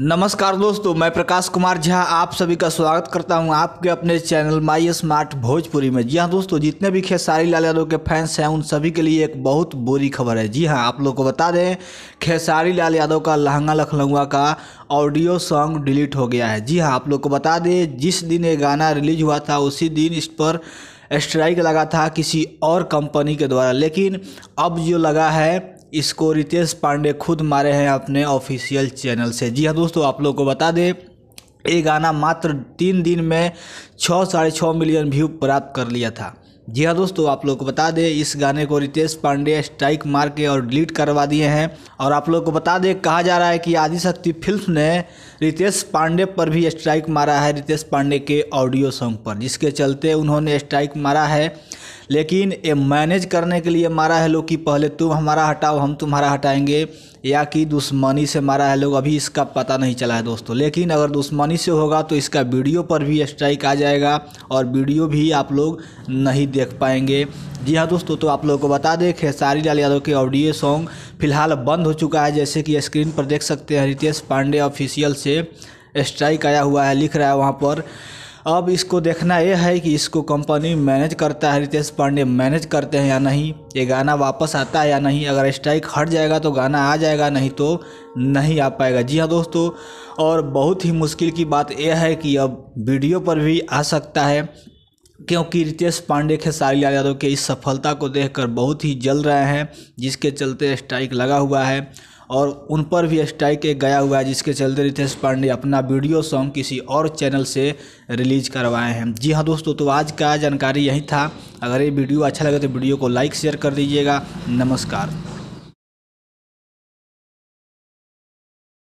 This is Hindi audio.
नमस्कार दोस्तों मैं प्रकाश कुमार झा आप सभी का स्वागत करता हूं आपके अपने चैनल माई स्मार्ट भोजपुरी में जी हां दोस्तों जितने भी खेसारी लाल यादव के फैंस हैं उन सभी के लिए एक बहुत बुरी खबर है जी हां आप लोग को बता दें खेसारी लाल यादव का लहंगा लखनऊआ का ऑडियो सॉन्ग डिलीट हो गया है जी हाँ आप लोग को बता दें जिस दिन ये गाना रिलीज हुआ था उसी दिन इस पर स्ट्राइक लगा था किसी और कंपनी के द्वारा लेकिन अब जो लगा है इसको रितेश पांडे खुद मारे हैं अपने ऑफिशियल चैनल से जी हाँ दोस्तों आप लोगों को बता दें ये गाना मात्र तीन दिन में छः साढ़े छः मिलियन व्यू प्राप्त कर लिया था जी हाँ दोस्तों आप लोग को बता दें इस गाने को रितेश पांडे स्ट्राइक मार के और डिलीट करवा दिए हैं और आप लोग को बता दें कहा जा रहा है कि आदिशक्ति फिल्म ने रितेश पांडे पर भी स्ट्राइक मारा है रितेश पांडे के ऑडियो सॉन्ग पर जिसके चलते उन्होंने स्ट्राइक मारा है लेकिन ये मैनेज करने के लिए मारा है लोग कि पहले तुम हमारा हटाओ हम तुम्हारा हटाएंगे या कि दुश्मनी से मारा है लोग अभी इसका पता नहीं चला है दोस्तों लेकिन अगर दुश्मनी से होगा तो इसका वीडियो पर भी स्ट्राइक आ जाएगा और वीडियो भी आप लोग नहीं देख पाएंगे जी हाँ दोस्तों तो आप लोगों को बता दें खेसारी लाल यादव के ऑडियो सॉन्ग फिलहाल बंद हो चुका है जैसे कि स्क्रीन पर देख सकते हैं रितेश पांडे ऑफिशियल से स्ट्राइक आया हुआ है लिख रहा है वहाँ पर अब इसको देखना यह है कि इसको कंपनी मैनेज करता है रितेश पांडे मैनेज करते हैं या नहीं ये गाना वापस आता है या नहीं अगर स्ट्राइक हट जाएगा तो गाना आ जाएगा नहीं तो नहीं आ पाएगा जी हाँ दोस्तों और बहुत ही मुश्किल की बात यह है कि अब वीडियो पर भी आ सकता है क्योंकि रितेश पांडे खेसारी लाल यादव के इस सफलता को देखकर बहुत ही जल रहे हैं जिसके चलते स्ट्राइक लगा हुआ है और उन पर भी स्ट्राइक एक गया हुआ है जिसके चलते रितेश पांडे अपना वीडियो सॉन्ग किसी और चैनल से रिलीज करवाए हैं जी हाँ दोस्तों तो आज का जानकारी यही था अगर ये वीडियो अच्छा लगे तो वीडियो को लाइक शेयर कर दीजिएगा नमस्कार